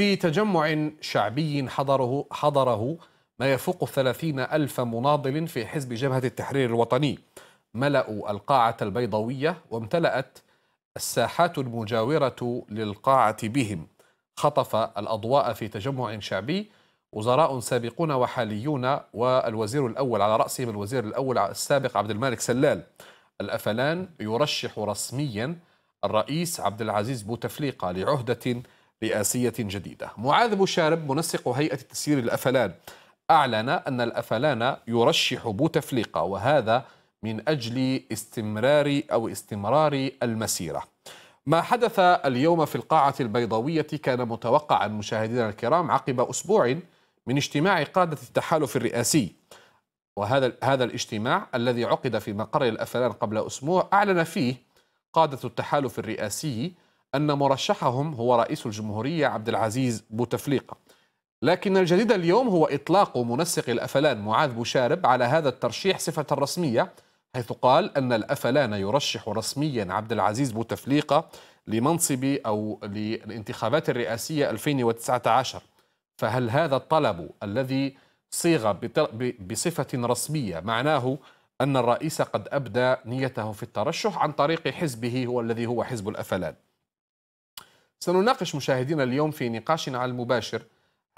في تجمع شعبي حضره حضره ما يفوق الثلاثين ألف مناضل في حزب جبهة التحرير الوطني ملأوا القاعة البيضوية وامتلأت الساحات المجاورة للقاعة بهم خطف الأضواء في تجمع شعبي وزراء سابقون وحاليون والوزير الأول على رأسهم الوزير الأول السابق عبد الملك سلال الأفلان يرشح رسميا الرئيس عبد العزيز بوتفليقة لعهدة رئاسية جديدة معاذ بوشارب منسق هيئة تسيير الأفلان أعلن أن الأفلان يرشح بوتفليقة وهذا من أجل استمرار أو استمرار المسيرة ما حدث اليوم في القاعة البيضاوية كان متوقعا مشاهدينا الكرام عقب أسبوع من اجتماع قادة التحالف الرئاسي وهذا هذا الاجتماع الذي عقد في مقر الأفلان قبل أسبوع أعلن فيه قادة التحالف الرئاسي أن مرشحهم هو رئيس الجمهورية عبد العزيز بوتفليقة لكن الجديد اليوم هو إطلاق منسق الأفلان معاذ بوشارب على هذا الترشيح صفة رسمية حيث قال أن الأفلان يرشح رسميا عبد العزيز بوتفليقة لمنصب أو للانتخابات الرئاسية 2019 فهل هذا الطلب الذي صيغ بصفة رسمية معناه أن الرئيس قد أبدى نيته في الترشح عن طريق حزبه هو الذي هو حزب الأفلان سنناقش مشاهدينا اليوم في نقاشنا على المباشر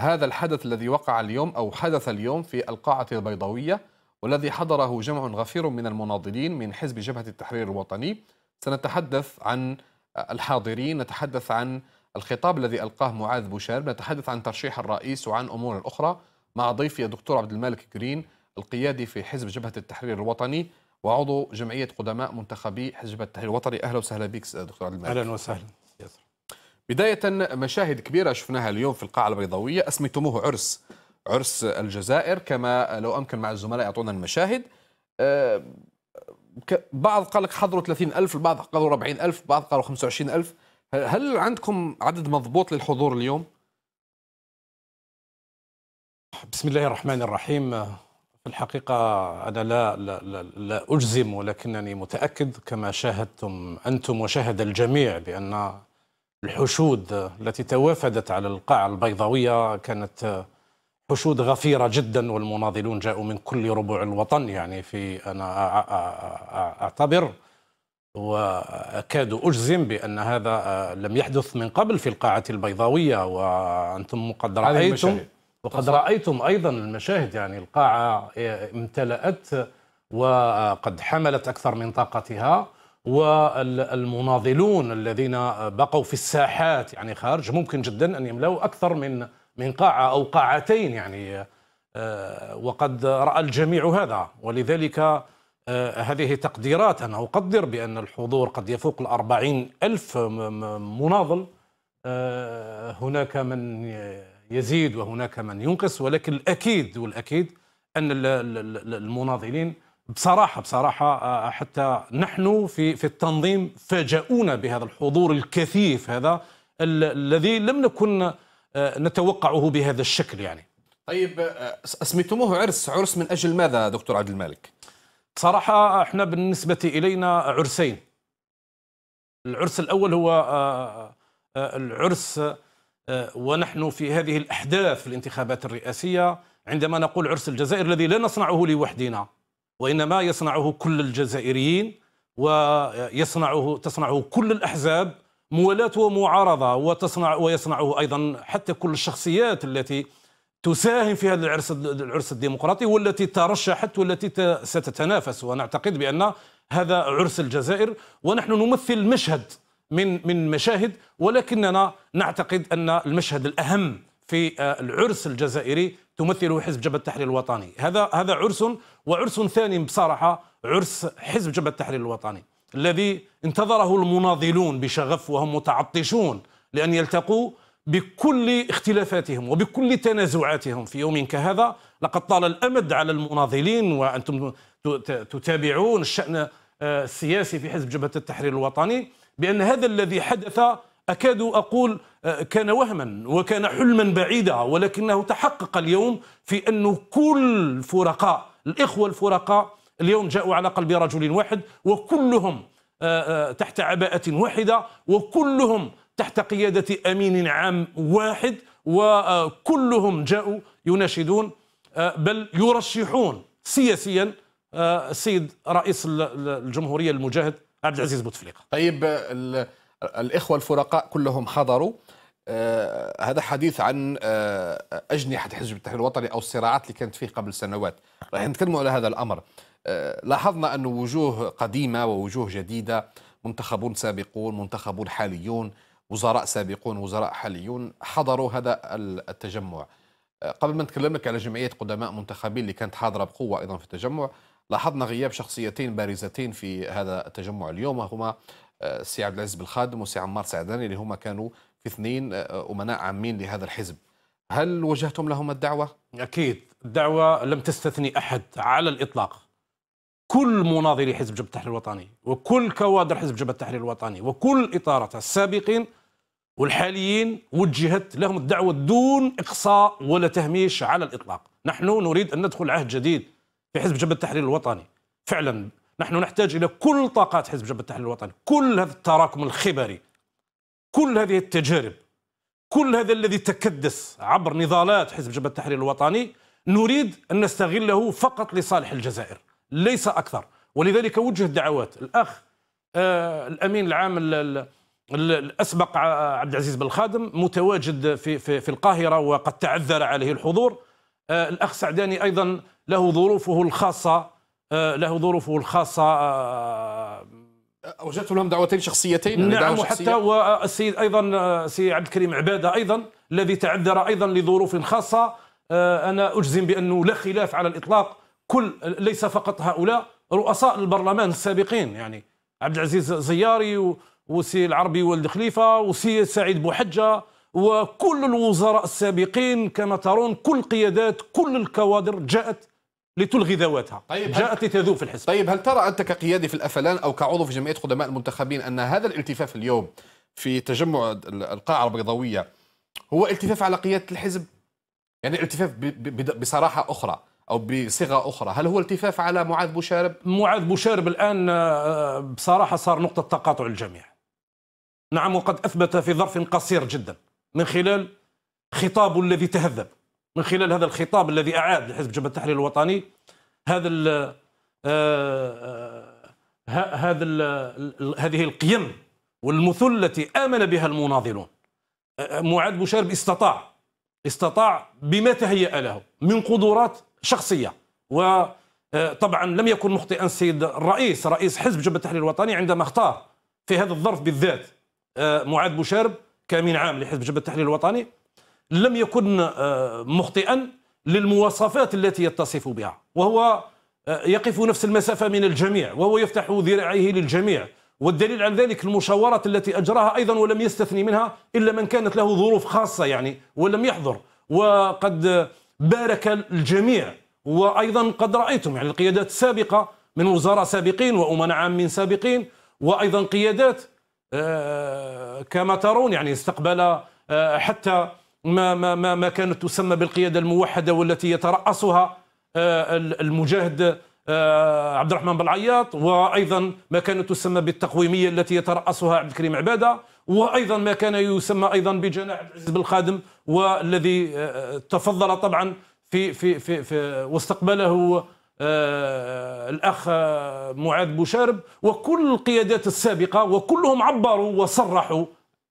هذا الحدث الذي وقع اليوم أو حدث اليوم في القاعة البيضاوية والذي حضره جمع غفير من المناضلين من حزب جبهة التحرير الوطني سنتحدث عن الحاضرين نتحدث عن الخطاب الذي ألقاه معاذ بوشارب نتحدث عن ترشيح الرئيس وعن أمور أخرى مع ضيفي الدكتور عبد المالك جرين القيادي في حزب جبهة التحرير الوطني وعضو جمعية قدماء منتخبي حزب التحرير الوطني أهلا وسهلا بك دكتور عبد المالك أهلا وسهلا بداية مشاهد كبيرة شفناها اليوم في القاعة البيضاوية أسميتموه عرس عرس الجزائر كما لو أمكن مع الزملاء يعطونا المشاهد آه، بعض قال لك حضروا 30 ألف البعض قالوا 40 ألف بعض قالوا 25 ألف هل عندكم عدد مضبوط للحضور اليوم؟ بسم الله الرحمن الرحيم في الحقيقة أنا لا, لا, لا, لا أجزم ولكنني متأكد كما شاهدتم أنتم وشاهد الجميع بأن الحشود التي توافدت على القاعة البيضاوية كانت حشود غفيرة جدا والمناضلون جاءوا من كل ربوع الوطن يعني في أنا أعتبر وأكاد أجزم بأن هذا لم يحدث من قبل في القاعة البيضاوية وأنتم قد رأيتم وقد رأيتم أيضا المشاهد يعني القاعة امتلأت وقد حملت أكثر من طاقتها والمناضلون الذين بقوا في الساحات يعني خارج ممكن جدا ان يملأوا اكثر من من قاعه او قاعتين يعني آه، وقد راى الجميع هذا ولذلك آه، هذه تقديرات أنا أقدر بأن الحضور قد يفوق الأربعين ألف مناضل آه، هناك من يزيد وهناك من ينقص ولكن الأكيد والأكيد أن المناضلين بصراحه بصراحه آه، آه، حتى نحن في في التنظيم فاجؤونا بهذا الحضور الكثيف هذا الذي لم نكن آه، نتوقعه بهذا الشكل يعني طيب اسميتموه عرس عرس من اجل ماذا دكتور عبد المالك بصراحه احنا بالنسبه الينا عرسين العرس الاول هو العرس ونحن في هذه الاحداث في الانتخابات الرئاسيه عندما نقول عرس الجزائر الذي لا نصنعه لوحدنا وإنما يصنعه كل الجزائريين ويصنعه تصنعه كل الأحزاب موالاة ومعارضة وتصنع ويصنعه أيضا حتى كل الشخصيات التي تساهم في هذا العرس العرس الديمقراطي والتي ترشحت والتي ستتنافس ونعتقد بأن هذا عرس الجزائر ونحن نمثل مشهد من من مشاهد ولكننا نعتقد أن المشهد الأهم في آه، العرس الجزائري تمثله حزب جبهه التحرير الوطني هذا هذا عرس وعرس ثاني بصراحه عرس حزب جبهه التحرير الوطني الذي انتظره المناضلون بشغف وهم متعطشون لان يلتقوا بكل اختلافاتهم وبكل تنازعاتهم في يوم كهذا لقد طال الامد على المناضلين وانتم تتابعون الشان آه، السياسي في حزب جبهه التحرير الوطني بان هذا الذي حدث أكاد أقول آه، كان وهما وكان حلما بعيدا ولكنه تحقق اليوم في أنه كل الفرقاء الإخوة الفرقاء اليوم جاءوا على قلب رجل واحد وكلهم آه، آه، تحت عباءة واحدة وكلهم تحت قيادة أمين عام واحد وكلهم جاءوا يناشدون بل يرشحون سياسيا السيد رئيس الجمهورية المجاهد عبد العزيز بوتفليقة طيب الإخوة الفرقاء كلهم حضروا آه هذا حديث عن آه أجنحة حزب التحرير الوطني أو الصراعات اللي كانت فيه قبل سنوات راح نتكلموا على هذا الأمر آه لاحظنا أن وجوه قديمة ووجوه جديدة منتخبون سابقون منتخبون حاليون وزراء سابقون وزراء حاليون حضروا هذا التجمع آه، قبل ما نتكلم لك على جمعية قدماء منتخبين اللي كانت حاضرة بقوة أيضا في التجمع لاحظنا غياب شخصيتين بارزتين في هذا التجمع اليوم هما السي آه، عبد العزيز بالخادم والسي عمار سعداني اللي هما كانوا في اثنين آه، آه، امناء عامين لهذا الحزب هل وجهتم لهم الدعوه اكيد الدعوه لم تستثني احد على الاطلاق كل مناضلي حزب جبهه التحرير الوطني وكل كوادر حزب جبهه التحرير الوطني وكل اطارته السابقين والحاليين وجهت لهم الدعوه دون اقصاء ولا تهميش على الاطلاق نحن نريد ان ندخل عهد جديد في حزب جبهه التحرير الوطني فعلا نحن نحتاج إلى كل طاقات حزب جبهة التحرير الوطني كل هذا التراكم الخبري كل هذه التجارب كل هذا الذي تكدس عبر نضالات حزب جبهة التحرير الوطني نريد أن نستغله فقط لصالح الجزائر ليس أكثر ولذلك وجه الدعوات الأخ آه الأمين العام الأسبق عبد العزيز بالخادم متواجد في, في, في القاهرة وقد تعذر عليه الحضور آه الأخ سعداني أيضا له ظروفه الخاصة آه، له ظروفه الخاصة آه، أوجدت لهم دعوتين شخصيتين يعني نعم وحتى شخصية. والسيد أيضا آه، سي عبد الكريم عبادة أيضا الذي تعذر أيضا لظروف خاصة أنا أجزم بأنه لا خلاف على الإطلاق كل ليس فقط هؤلاء رؤساء البرلمان السابقين يعني عبد العزيز زياري وسي العربي والد خليفة وسي سعيد بوحجة وكل الوزراء السابقين كما ترون كل القيادات كل الكوادر جاءت لتلغي ذواتها طيب جاءت لتذوب في الحزب طيب هل ترى أنت كقيادي في الأفلان أو كعضو في جمعية قدماء المنتخبين أن هذا الالتفاف اليوم في تجمع القاعة البيضاوية هو التفاف على قيادة الحزب يعني التفاف بصراحة أخرى او بصيغه اخرى هل هو التفاف على معاذ بوشارب معاذ بوشارب الان آه، بصراحه صار نقطه تقاطع الجميع نعم وقد اثبت في ظرف قصير جدا من خلال خطابه الذي تهذب من خلال هذا الخطاب الذي أعاد لحزب جبهة التحرير الوطني هذا ال آه، آه، هذا ال هذه القيم والمثل التي آمن بها المناضلون آه، معاذ بوشارب استطاع استطاع بما تهيأ له من قدرات شخصية وطبعا لم يكن مخطئا السيد الرئيس رئيس حزب جبهة التحرير الوطني عندما اختار في هذا الظرف بالذات معاذ بوشارب كامين عام لحزب جبهة التحرير الوطني لم يكن آه، مخطئا للمواصفات التي يتصف بها وهو آه، يقف نفس المسافة من الجميع وهو يفتح ذراعيه للجميع والدليل على ذلك المشاورات التي أجراها أيضا ولم يستثني منها إلا من كانت له ظروف خاصة يعني ولم يحضر وقد آه، بارك الجميع وأيضا قد رأيتم يعني القيادات السابقة من وزراء سابقين وأمناء عامين سابقين وأيضا قيادات كما ترون يعني استقبل حتى ما ما ما, ما كانت تسمى بالقياده الموحده والتي يترأسها آه، المجاهد آه، عبد الرحمن بالعياط وايضا ما كانت تسمى بالتقويميه التي يترأسها عبد الكريم عباده وايضا ما كان يسمى ايضا بجناح عبد العزيز بالخادم والذي آه، تفضل طبعا في في في, في واستقبله الاخ معاذ بوشارب وكل القيادات السابقه وكلهم عبروا وصرحوا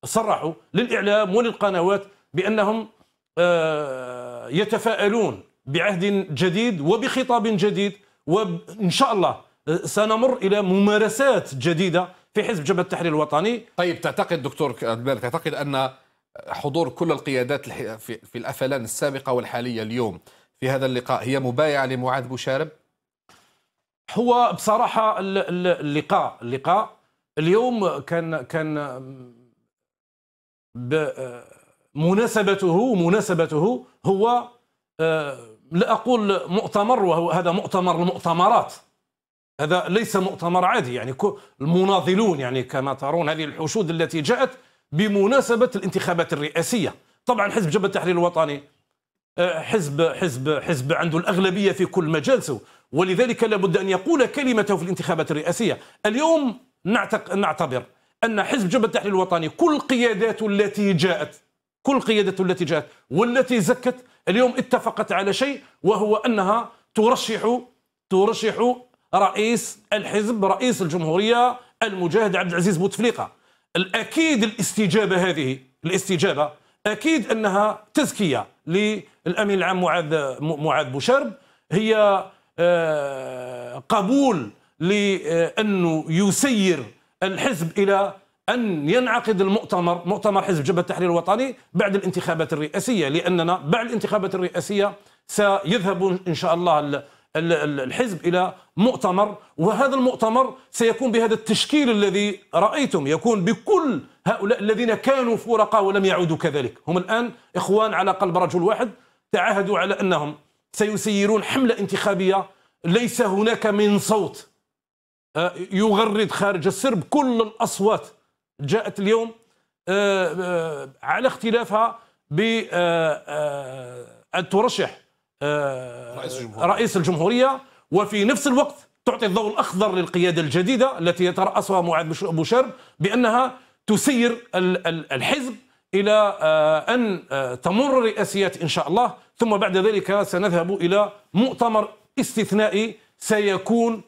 صرحوا للاعلام وللقنوات بأنهم آه، يتفائلون بعهد جديد وبخطاب جديد وإن شاء الله آه، سنمر إلى ممارسات جديدة في حزب جبهة التحرير الوطني طيب تعتقد دكتور أدبال تعتقد أن حضور كل القيادات في الأفلان السابقة والحالية اليوم في هذا اللقاء هي مبايعة لمعاذ بوشارب؟ هو بصراحة اللقاء اللقاء اليوم كان كان مناسبته مناسبته هو آه، لا أقول مؤتمر وهو هذا مؤتمر المؤتمرات هذا ليس مؤتمر عادي يعني المناضلون يعني كما ترون هذه الحشود التي جاءت بمناسبة الانتخابات الرئاسية طبعا حزب جبهة التحرير الوطني آه، حزب حزب حزب عنده الأغلبية في كل مجالسه ولذلك لابد أن يقول كلمته في الانتخابات الرئاسية اليوم نعتبر أن حزب جبهة التحرير الوطني كل قياداته التي جاءت كل قيادته التي جاءت والتي زكت اليوم اتفقت على شيء وهو انها ترشح ترشح رئيس الحزب رئيس الجمهوريه المجاهد عبد العزيز بوتفليقه الاكيد الاستجابه هذه الاستجابه اكيد انها تزكيه للامين العام معاذ معاذ بوشرب هي آه، قبول لانه يسير الحزب الى أن ينعقد المؤتمر مؤتمر حزب جبهة التحرير الوطني بعد الانتخابات الرئاسية لأننا بعد الانتخابات الرئاسية سيذهب إن شاء الله الحزب إلى مؤتمر وهذا المؤتمر سيكون بهذا التشكيل الذي رأيتم يكون بكل هؤلاء الذين كانوا فرقاء ولم يعودوا كذلك هم الآن إخوان على قلب رجل واحد تعهدوا على أنهم سيسيرون حملة انتخابية ليس هناك من صوت آه، يغرد خارج السرب كل الأصوات جاءت اليوم آه، آه، على اختلافها ان آه، ترشح رئيس الجمهورية وفي نفس الوقت تعطي الضوء الأخضر للقيادة الجديدة التي يترأسها معاذ بوشرب بأنها تسير الحزب إلى أن تمر الرئاسيات إن شاء الله ثم بعد ذلك سنذهب إلى مؤتمر استثنائي سيكون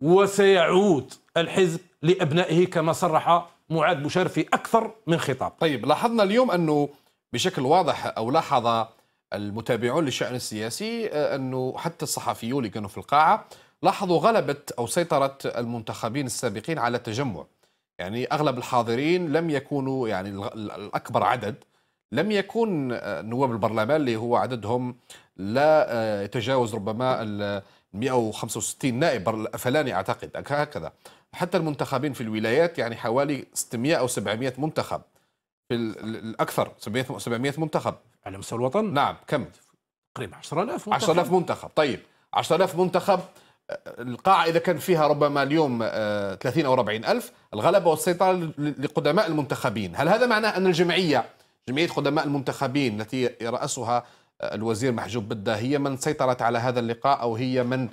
وسيعود الحزب لأبنائه كما صرح معاد بوشرفي اكثر من خطاب طيب لاحظنا اليوم انه بشكل واضح او لاحظ المتابعون للشأن السياسي آه، انه حتى الصحفيون اللي كانوا في القاعه لاحظوا غلبة او سيطرة المنتخبين السابقين على التجمع يعني اغلب الحاضرين لم يكونوا يعني الاكبر عدد لم يكون آه، نواب البرلمان اللي هو عددهم لا آه، يتجاوز ربما ال 165 نائب فلاني اعتقد هكذا حتى المنتخبين في الولايات يعني حوالي 600 أو 700 منتخب في الأكثر 700 700 منتخب على مستوى الوطن نعم كم تقريبا 10000 منتخب 10000 منتخب طيب 10000 منتخب آه، القاعة إذا كان فيها ربما اليوم 30 آه، أو 40 ألف الغلبة والسيطرة لقدماء المنتخبين هل هذا معناه أن الجمعية جمعية قدماء المنتخبين التي يرأسها آه، الوزير محجوب بدا هي من سيطرت على هذا اللقاء أو هي من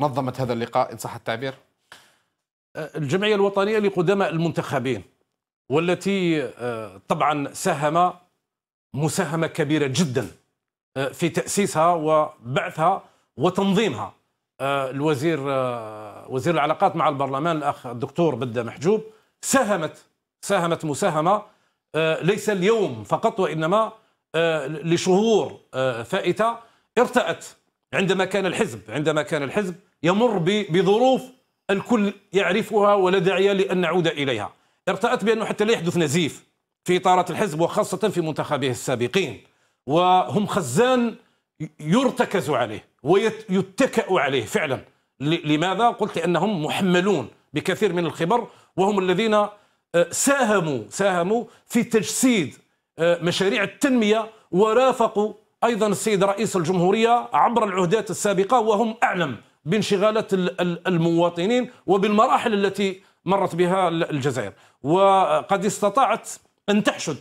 نظمت هذا اللقاء إن صح التعبير؟ الجمعية الوطنية لقدماء المنتخبين والتي آه، طبعا ساهم مساهمة كبيرة جدا آه، في تأسيسها وبعثها وتنظيمها آه، الوزير وزير العلاقات مع البرلمان الأخ الدكتور بدة محجوب ساهمت ساهمت مساهمة ليس اليوم فقط وإنما لشهور فائتة ارتأت عندما كان الحزب عندما كان الحزب يمر بظروف الكل يعرفها ولا داعي لأن نعود إليها ارتأت بأنه حتى لا يحدث نزيف في إطارات الحزب وخاصة في منتخبه السابقين وهم خزان يرتكز عليه ويتكأ عليه فعلا لماذا؟ قلت لأنهم محملون بكثير من الخبر وهم الذين آه، ساهموا ساهموا في تجسيد آه، مشاريع التنمية ورافقوا أيضا السيد رئيس الجمهورية عبر العهدات السابقة وهم أعلم بانشغالات المواطنين وبالمراحل التي مرت بها الجزائر وقد استطاعت أن تحشد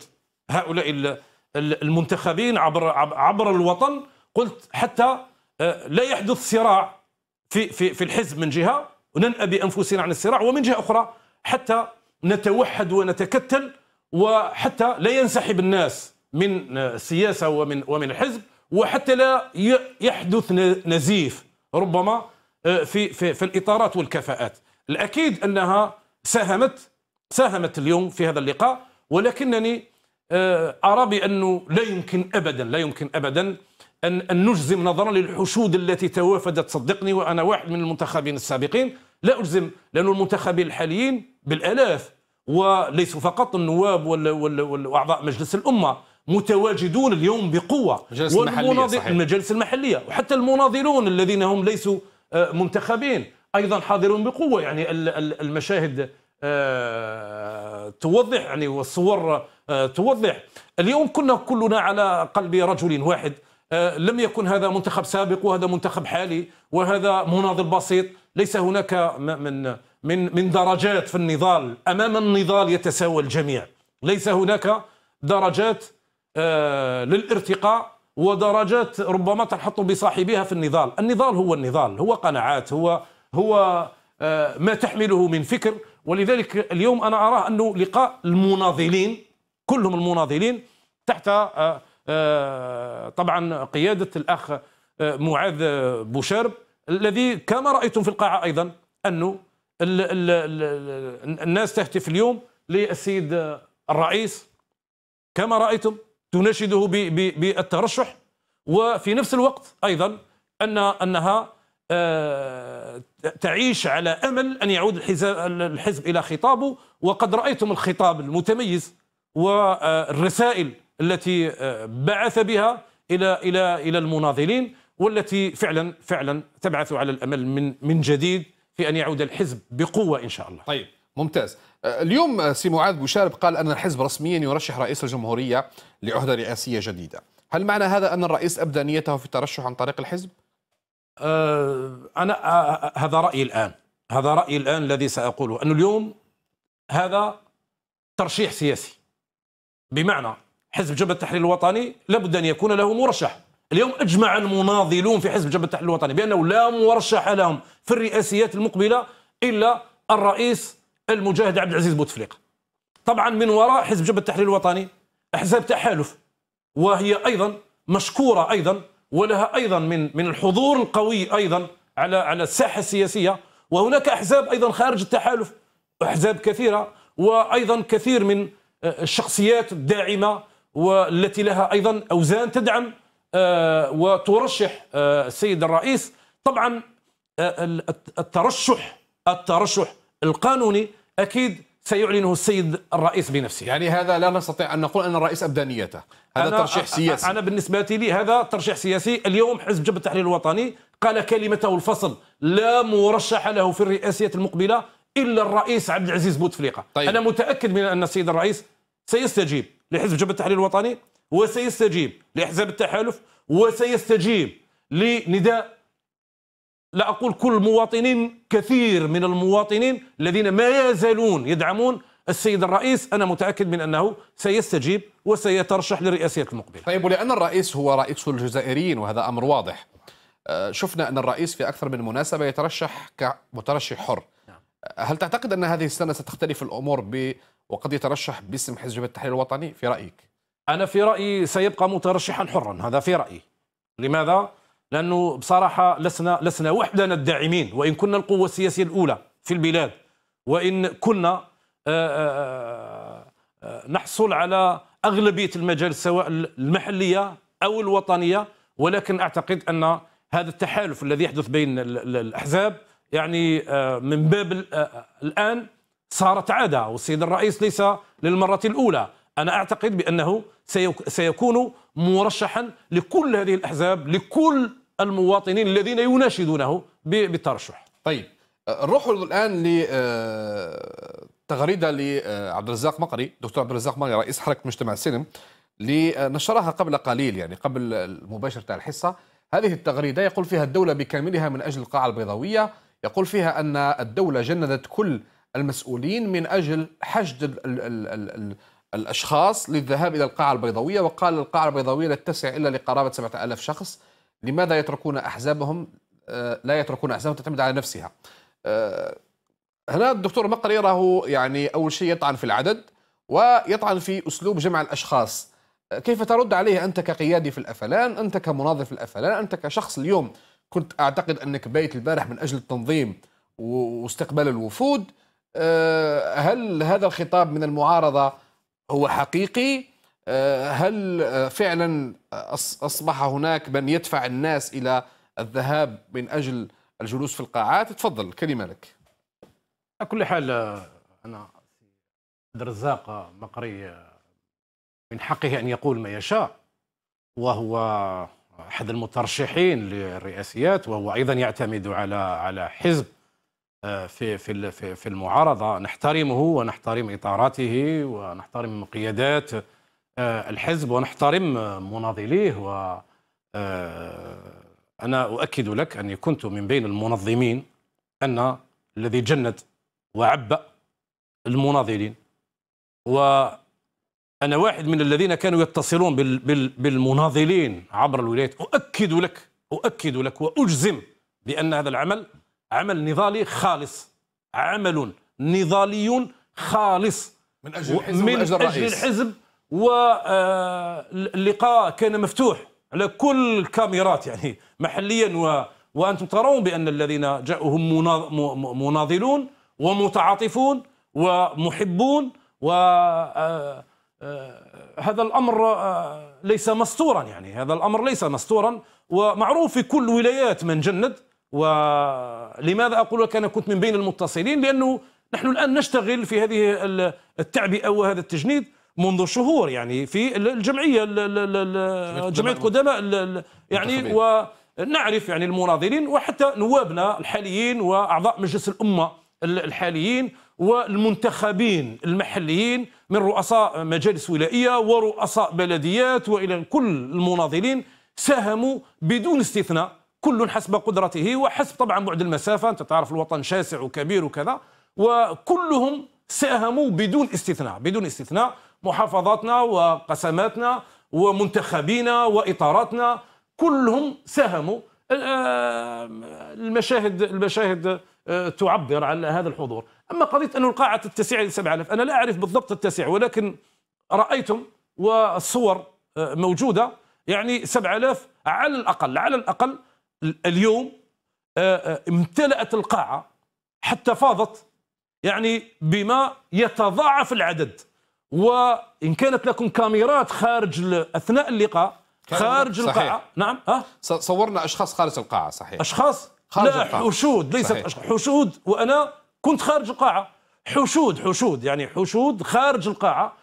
هؤلاء المنتخبين عبر عبر الوطن قلت حتى آه، لا يحدث صراع في في في الحزب من جهه وننأى بانفسنا عن الصراع ومن جهه اخرى حتى نتوحد ونتكتل وحتى لا ينسحب الناس من آه، السياسه ومن ومن الحزب وحتى لا يحدث نزيف ربما آه، في, في, في الإطارات والكفاءات الأكيد أنها ساهمت ساهمت اليوم في هذا اللقاء ولكنني آه، أرى بأنه لا يمكن أبدا لا يمكن أبدا أن نجزم نظرا للحشود التي توافدت صدقني وأنا واحد من المنتخبين السابقين لا أجزم لأن المنتخبين الحاليين بالآلاف وليسوا فقط النواب وأعضاء مجلس الأمة متواجدون اليوم بقوة والمناضل المجالس المحلية وحتى المناضلون الذين هم ليسوا آه، منتخبين ايضا حاضرون بقوه يعني المشاهد آه، توضح يعني والصور آه، توضح اليوم كنا كلنا على قلب رجل واحد لم يكن هذا منتخب سابق وهذا منتخب حالي وهذا مناضل بسيط ليس هناك من من من درجات في النضال امام النضال يتساوى الجميع ليس هناك درجات للارتقاء ودرجات ربما تنحط بصاحبها في النضال النضال هو النضال هو قناعات هو هو آه، ما تحمله من فكر ولذلك اليوم أنا أراه أنه لقاء المناضلين كلهم المناضلين تحت آه، آه، طبعا قيادة الأخ معاذ بوشرب الذي كما رأيتم في القاعة أيضا أنه الناس تهتف اليوم للسيد الرئيس كما رأيتم تناشده بالترشح وفي نفس الوقت أيضا أن أنها آه، تعيش على أمل أن يعود الحزب إلى خطابه وقد رأيتم الخطاب المتميز والرسائل التي آه، بعث بها إلى إلى إلى المناضلين والتي فعلا فعلا تبعث على الأمل من من جديد في أن يعود الحزب بقوة إن شاء الله طيب ممتاز اليوم سي معاذ بوشارب قال أن الحزب رسميا يرشح رئيس الجمهورية لعهدة رئاسية جديدة هل معنى هذا أن الرئيس أبدى نيته في الترشح عن طريق الحزب؟ أه أنا أه, أه، هذا رأيي الآن هذا رأيي الآن الذي سأقوله أنه اليوم هذا ترشيح سياسي بمعنى حزب جبهة التحرير الوطني لابد أن يكون له مرشح اليوم أجمع المناضلون في حزب جبهة التحرير الوطني بأنه لا مرشح لهم في الرئاسيات المقبلة إلا الرئيس المجاهد عبد العزيز بوتفليقه طبعا من وراء حزب جبهه التحرير الوطني احزاب تحالف وهي ايضا مشكوره ايضا ولها ايضا من من الحضور القوي ايضا على على الساحه السياسيه وهناك احزاب ايضا خارج التحالف احزاب كثيره وايضا كثير من آه، الشخصيات الداعمه والتي لها ايضا اوزان تدعم آه، وترشح آه، السيد الرئيس طبعا الترشح الترشح القانوني اكيد سيعلنه السيد الرئيس بنفسه يعني هذا لا نستطيع ان نقول ان الرئيس ابدانيته هذا أنا ترشيح سياسي انا بالنسبه لي هذا ترشيح سياسي اليوم حزب جبهه التحرير الوطني قال كلمته الفصل لا مرشح له في الرئاسيه المقبله الا الرئيس عبد العزيز بوتفليقه طيب. انا متاكد من ان السيد الرئيس سيستجيب لحزب جبهه التحرير الوطني وسيستجيب لاحزاب التحالف وسيستجيب لنداء لا أقول كل المواطنين كثير من المواطنين الذين ما يزالون يدعمون السيد الرئيس انا متاكد من انه سيستجيب وسيترشح للرئاسيات المقبله. طيب ولان الرئيس هو رئيس الجزائريين وهذا امر واضح. آه، شفنا ان الرئيس في اكثر من مناسبه يترشح كمترشح حر. نعم. آه، هل تعتقد ان هذه السنه ستختلف الامور ب وقد يترشح باسم حزب التحرير الوطني في رايك؟ انا في رايي سيبقى مترشحا حرا هذا في رايي. لماذا؟ لانه بصراحه لسنا لسنا وحدنا الداعمين وان كنا القوه السياسيه الاولى في البلاد وان كنا آه، آه، آه، نحصل على اغلبيه المجال سواء المحليه او الوطنيه ولكن اعتقد ان هذا التحالف الذي يحدث بين الاحزاب يعني من باب الان صارت عاده والسيد الرئيس ليس للمره الاولى انا اعتقد بانه سيكون مرشحا لكل هذه الأحزاب لكل المواطنين الذين يناشدونه بالترشح طيب آه، نروحوا الآن لتغريدة آه، لعبد آه، الرزاق مقري دكتور عبد الرزاق مقري رئيس حركة مجتمع السلم لنشرها قبل قليل يعني قبل المباشر تاع الحصة هذه التغريدة يقول فيها الدولة بكاملها من أجل القاعة البيضاوية يقول فيها أن الدولة جندت كل المسؤولين من أجل حشد الأشخاص للذهاب إلى القاعة البيضاوية وقال القاعة البيضاوية لا تتسع إلا لقرابة 7000 شخص لماذا يتركون أحزابهم آه، لا يتركون أحزابهم تعتمد على نفسها آه، هنا الدكتور مقر يراه يعني أول شيء يطعن في العدد ويطعن في أسلوب جمع الأشخاص آه، كيف ترد عليه أنت كقيادي في الأفلان أنت كمناظر في الأفلان أنت كشخص اليوم كنت أعتقد أنك بيت البارح من أجل التنظيم واستقبال الوفود هل هذا الخطاب من المعارضة هو حقيقي آه، هل آه، فعلا آه، أصبح هناك من يدفع الناس إلى الذهاب من أجل الجلوس في القاعات تفضل كلمة لك على كل حال أنا عبد الرزاق مقري من حقه أن يقول ما يشاء وهو أحد المترشحين للرئاسيات وهو أيضا يعتمد على على حزب آه، في في في المعارضه نحترمه ونحترم اطاراته ونحترم قيادات آه، الحزب ونحترم مناضليه و آه، انا اؤكد لك اني كنت من بين المنظمين ان الذي جند وعبأ المناضلين و انا واحد من الذين كانوا يتصلون بالمناضلين عبر الولايات اؤكد لك اؤكد لك واجزم بان هذا العمل عمل نضالي خالص عمل نضالي خالص من اجل الحزب من أجل, أجل الحزب واللقاء آه، كان مفتوح على كل الكاميرات يعني محليا و وانتم ترون بان الذين جاءوهم مناضلون ومتعاطفون ومحبون و آه، آه، هذا الامر ليس مستورا يعني هذا الامر ليس مستورا ومعروف في كل ولايات من جند ولماذا أقول لك أنا كنت من بين المتصلين لأنه نحن الآن نشتغل في هذه التعبئة وهذا التجنيد منذ شهور يعني في الجمعية جمعية قدماء يعني ونعرف يعني المناضلين وحتى نوابنا الحاليين وأعضاء مجلس الأمة الحاليين والمنتخبين المحليين من رؤساء مجالس ولائية ورؤساء بلديات وإلى كل المناضلين ساهموا بدون استثناء كل حسب قدرته وحسب طبعا بعد المسافة أنت تعرف الوطن شاسع وكبير وكذا وكلهم ساهموا بدون استثناء بدون استثناء محافظاتنا وقسماتنا ومنتخبينا وإطاراتنا كلهم ساهموا آه، المشاهد المشاهد آه، تعبر عن هذا الحضور أما قضية أن القاعة تتسع إلى 7000 أنا لا أعرف بالضبط التسع ولكن رأيتم والصور آه، موجودة يعني 7000 على الأقل على الأقل اليوم آه، آه، امتلأت القاعة حتى فاضت يعني بما يتضاعف العدد وإن كانت لكم كاميرات خارج أثناء اللقاء خارج صحيح. القاعة نعم ها؟ صورنا أشخاص خارج القاعة صحيح أشخاص خارج لا القاعة. حشود ليست صحيح. حشود وأنا كنت خارج القاعة حشود حشود يعني حشود خارج القاعة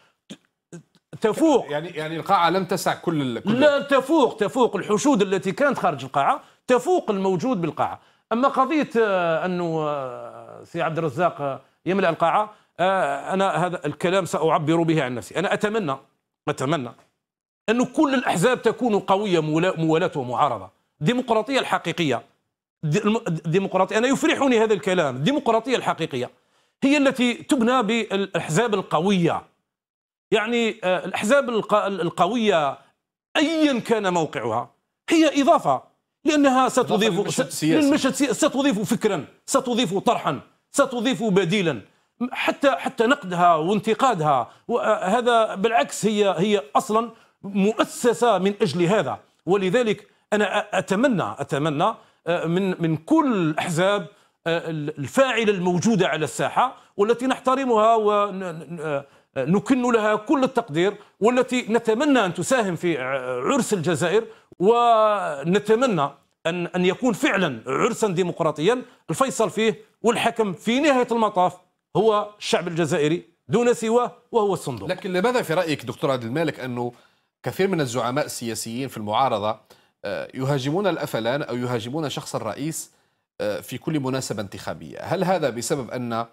تفوق يعني يعني القاعة لم تسع كل, كل لا تفوق تفوق الحشود التي كانت خارج القاعة تفوق الموجود بالقاعه اما قضيه آه، انه آه، سي عبد الرزاق آه، يملا القاعه انا هذا الكلام ساعبر به عن نفسي انا اتمنى اتمنى انه كل الاحزاب تكون قويه موالاه ومعارضه الديمقراطيه الحقيقيه الديمقراطيه انا يفرحني هذا الكلام الديمقراطيه الحقيقيه هي التي تبنى بالاحزاب القويه يعني الاحزاب القويه ايا كان موقعها هي اضافه لأنها ستضيف للمشهد ستضيف فكرا ستضيف طرحا ستضيف بديلا حتى حتى نقدها وانتقادها آه، هذا بالعكس هي هي اصلا مؤسسه من اجل هذا ولذلك انا اتمنى اتمنى آه، من من كل الاحزاب آه، الفاعله الموجوده على الساحه والتي نحترمها نكن لها كل التقدير والتي نتمنى أن تساهم في عرس الجزائر ونتمنى أن أن يكون فعلا عرسا ديمقراطيا الفيصل فيه والحكم في نهاية المطاف هو الشعب الجزائري دون سواه وهو الصندوق لكن لماذا في رأيك دكتور عبد المالك أنه كثير من الزعماء السياسيين في المعارضة آه، يهاجمون الأفلان أو يهاجمون شخص الرئيس آه، في كل مناسبة انتخابية هل هذا بسبب أن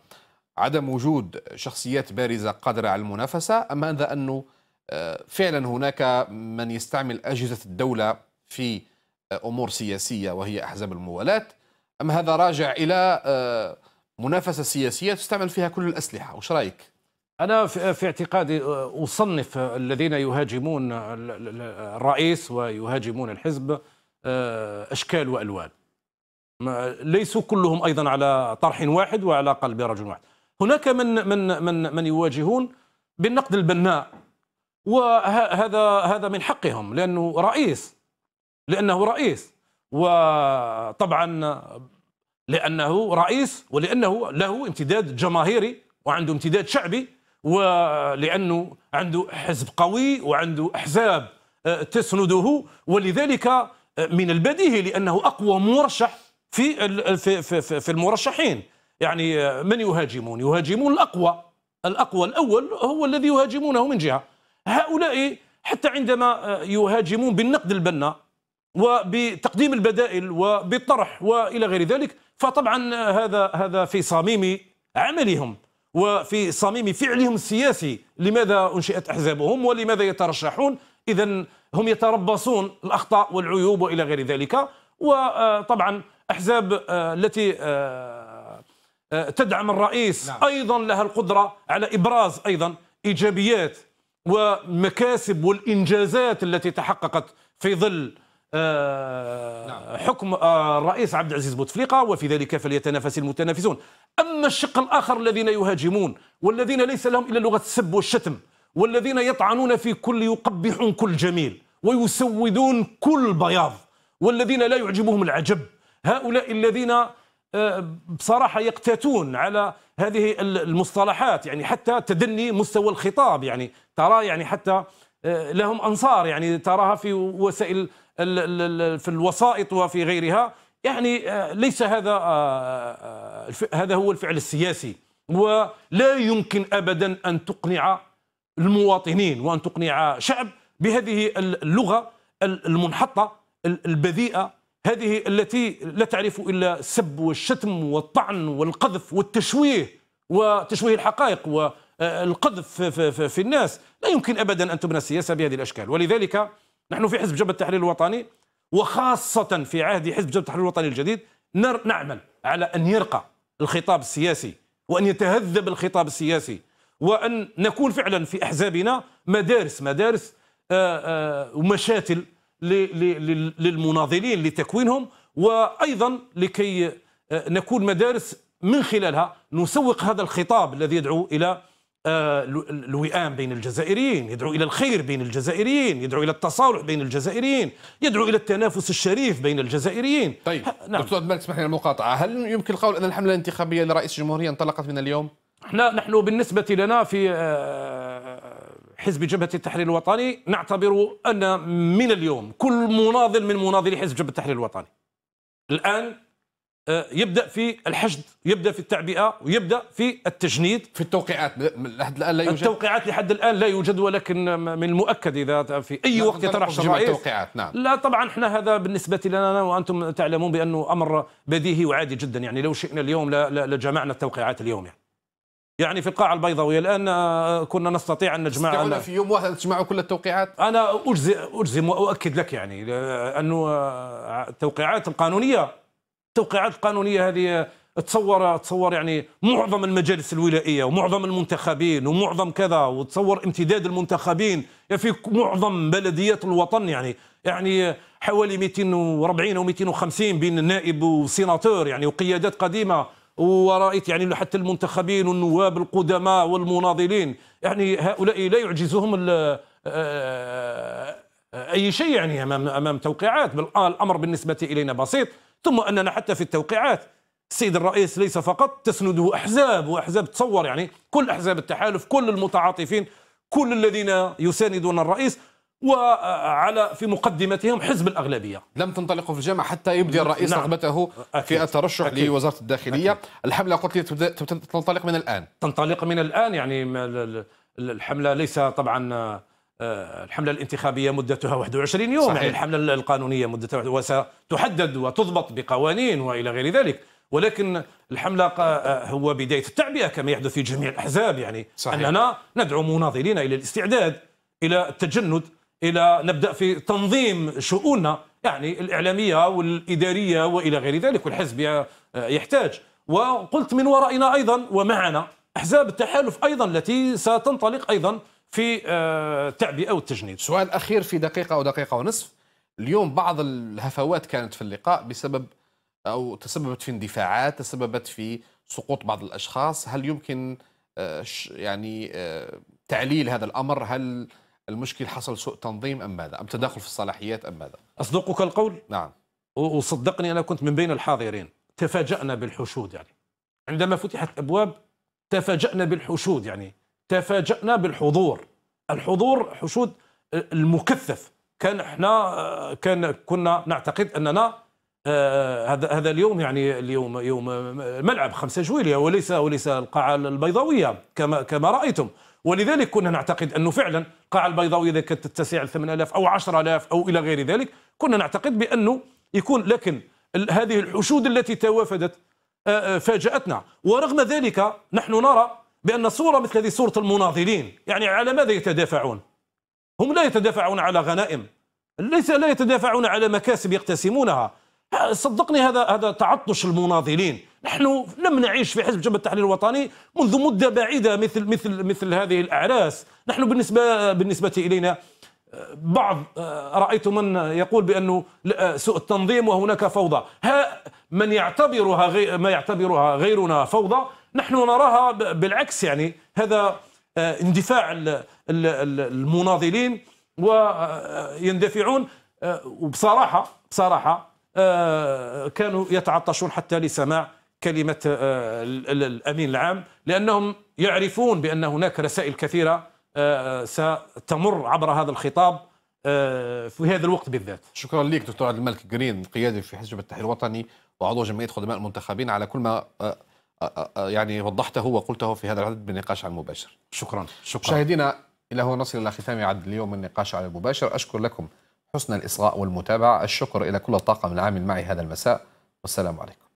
عدم وجود شخصيات بارزة قادرة على المنافسة أم هذا أنه آه، فعلا هناك من يستعمل أجهزة الدولة في آه، أمور سياسية وهي أحزاب الموالاة أم هذا راجع إلى آه، منافسة سياسية تستعمل فيها كل الأسلحة وش رأيك؟ أنا في اعتقادي أصنف الذين يهاجمون الرئيس ويهاجمون الحزب أشكال وألوان ليسوا كلهم أيضا على طرح واحد وعلى قلب رجل واحد هناك من من من من يواجهون بالنقد البناء وهذا هذا من حقهم لانه رئيس لانه رئيس وطبعا لانه رئيس ولانه له امتداد جماهيري وعنده امتداد شعبي ولانه عنده حزب قوي وعنده احزاب آه، تسنده ولذلك آه، من البديهي لانه اقوى مرشح في في في المرشحين يعني من يهاجمون يهاجمون الأقوى الأقوى الأول هو الذي يهاجمونه من جهة هؤلاء حتى عندما يهاجمون بالنقد البناء وبتقديم البدائل وبالطرح والى غير ذلك فطبعا هذا هذا في صميم عملهم وفي صميم فعلهم السياسي لماذا انشئت احزابهم ولماذا يترشحون اذا هم يتربصون الاخطاء والعيوب والى غير ذلك وطبعا احزاب التي آه، تدعم الرئيس نعم. ايضا لها القدره على ابراز ايضا ايجابيات ومكاسب والانجازات التي تحققت في ظل آه، نعم. حكم آه، الرئيس عبد العزيز بوتفليقه وفي ذلك فليتنافس المتنافسون اما الشق الاخر الذين يهاجمون والذين ليس لهم الا لغه السب والشتم والذين يطعنون في كل يقبحون كل جميل ويسودون كل بياض والذين لا يعجبهم العجب هؤلاء الذين آه، بصراحه يقتاتون على هذه المصطلحات يعني حتى تدني مستوى الخطاب يعني ترى يعني حتى آه، لهم انصار يعني تراها في وسائل في الوسائط وفي غيرها يعني آه، ليس هذا هذا هو الفعل السياسي ولا يمكن ابدا ان تقنع المواطنين وان تقنع شعب بهذه اللغه المنحطه البذيئه هذه التي لا تعرف إلا السب والشتم والطعن والقذف والتشويه وتشويه الحقائق والقذف في الناس لا يمكن أبدا أن تبنى السياسة بهذه الأشكال ولذلك نحن في حزب جبهة التحرير الوطني وخاصة في عهد حزب جبهة التحرير الوطني الجديد نعمل على أن يرقى الخطاب السياسي وأن يتهذب الخطاب السياسي وأن نكون فعلا في أحزابنا مدارس مدارس آه، آه، ومشاتل للمناضلين لتكوينهم وايضا لكي آه، نكون مدارس من خلالها نسوق هذا الخطاب الذي يدعو الى آه، الوئام بين الجزائريين يدعو إلى الخير بين الجزائريين يدعو إلى التصالح بين الجزائريين يدعو إلى التنافس الشريف بين الجزائريين طيب نعم. دكتور مالك اسمح لي المقاطعة هل يمكن القول أن الحملة الانتخابية لرئيس الجمهورية انطلقت من اليوم؟ احنا نحن بالنسبة لنا في آه، حزب جبهة التحرير الوطني نعتبر أن من اليوم كل مناضل من مناضلي حزب جبهة التحرير الوطني الآن آه، يبدا في الحشد يبدا في التعبئه ويبدا في التجنيد في التوقيعات لحد الان لا يوجد التوقيعات لحد الان لا يوجد ولكن من المؤكد اذا في اي نعم، وقت يطرح جمع نعم لا طبعا احنا هذا بالنسبه لنا وانتم تعلمون بانه امر بديهي وعادي جدا يعني لو شئنا اليوم لجمعنا التوقيعات اليوم يعني يعني في القاعة البيضاوية الآن آه، كنا نستطيع أن نجمع في يوم واحد تجمعوا كل التوقيعات أنا أجزم أجزم وأؤكد لك يعني آه، أنه آه، التوقيعات القانونية التوقيعات القانونية هذه تصور تصور يعني معظم المجالس الولائيه ومعظم المنتخبين ومعظم كذا وتصور امتداد المنتخبين في معظم بلديات الوطن يعني يعني حوالي 240 او 250 بين نائب وسيناتور يعني وقيادات قديمه ورأيت يعني حتى المنتخبين والنواب القدماء والمناضلين يعني هؤلاء لا يعجزهم آه، آه، أي شيء يعني أمام أمام توقيعات بل الأمر بالنسبة إلينا بسيط ثم أننا حتى في التوقيعات السيد الرئيس ليس فقط تسنده أحزاب وأحزاب تصور يعني كل أحزاب التحالف كل المتعاطفين كل الذين يساندون الرئيس وعلى في مقدمتهم حزب الاغلبيه لم تنطلقوا في الجامعه حتى يبدي الرئيس نعم. رغبته أكيد. في الترشح أكيد. لوزاره الداخليه أكيد. الحمله قلت لي تنطلق من الان تنطلق من الان يعني الحمله ليس طبعا آه، الحمله الانتخابيه مدتها 21 يوم يعني صحيح. يعني الحمله القانونيه مدتها وستحدد وتضبط بقوانين والى غير ذلك ولكن الحمله آه، هو بدايه التعبئه كما يحدث في جميع الاحزاب يعني صحيح. اننا ندعو مناضلين الى الاستعداد الى التجند الى نبدا في تنظيم شؤوننا يعني الاعلاميه والاداريه والى غير ذلك والحزب يحتاج وقلت من ورائنا ايضا ومعنا احزاب التحالف ايضا التي ستنطلق ايضا في آه، التعبئه والتجنيد. سؤال اخير في دقيقه او دقيقه ونصف اليوم بعض الهفوات كانت في اللقاء بسبب او تسببت في اندفاعات تسببت في سقوط بعض الاشخاص هل يمكن آه، يعني آه، تعليل هذا الامر هل المشكل حصل سوء تنظيم أم ماذا أم تداخل في الصلاحيات أم ماذا أصدقك القول نعم وصدقني أنا كنت من بين الحاضرين تفاجأنا بالحشود يعني عندما فتحت الأبواب تفاجأنا بالحشود يعني تفاجأنا بالحضور الحضور حشود المكثف كان احنا كان كنا نعتقد اننا آه، هذا هذا اليوم يعني اليوم يوم ملعب 5 جويليه وليس وليس القاعه البيضاويه كما كما رايتم ولذلك كنا نعتقد أنه فعلا القاعة البيضاوية إذا كانت تتسع 8000 أو 10000 أو إلى غير ذلك كنا نعتقد بأنه يكون لكن هذه الحشود التي توافدت آه، آه، فاجأتنا ورغم ذلك نحن نرى بأن صورة مثل هذه صورة المناضلين يعني على ماذا يتدافعون هم لا يتدافعون على غنائم ليس لا يتدافعون على مكاسب يقتسمونها صدقني هذا هذا تعطش المناضلين نحن لم نعيش في حزب جبهة التحرير الوطني منذ مدة بعيدة مثل مثل مثل هذه الأعراس نحن بالنسبة بالنسبة إلينا آه، بعض آه، رأيت من يقول بأنه آه، سوء التنظيم وهناك فوضى ها من يعتبرها ما يعتبرها غيرنا فوضى نحن نراها بالعكس يعني هذا اندفاع المناضلين ويندفعون وبصراحة بصراحة كانوا يتعطشون حتى لسماع كلمة آه، الأمين العام لأنهم يعرفون بأن هناك رسائل كثيرة آه، ستمر عبر هذا الخطاب آه، في هذا الوقت بالذات شكرا لك دكتور عبد الملك جرين قيادي في حزب التحرير الوطني وعضو جمعية خدماء المنتخبين على كل ما يعني وضحته وقلته في هذا العدد بالنقاش على المباشر شكرا شكرا مشاهدينا إلى هنا نصل إلى ختام عدد اليوم من النقاش على المباشر أشكر لكم حسن الإصغاء والمتابعة الشكر إلى كل الطاقم العامل معي هذا المساء والسلام عليكم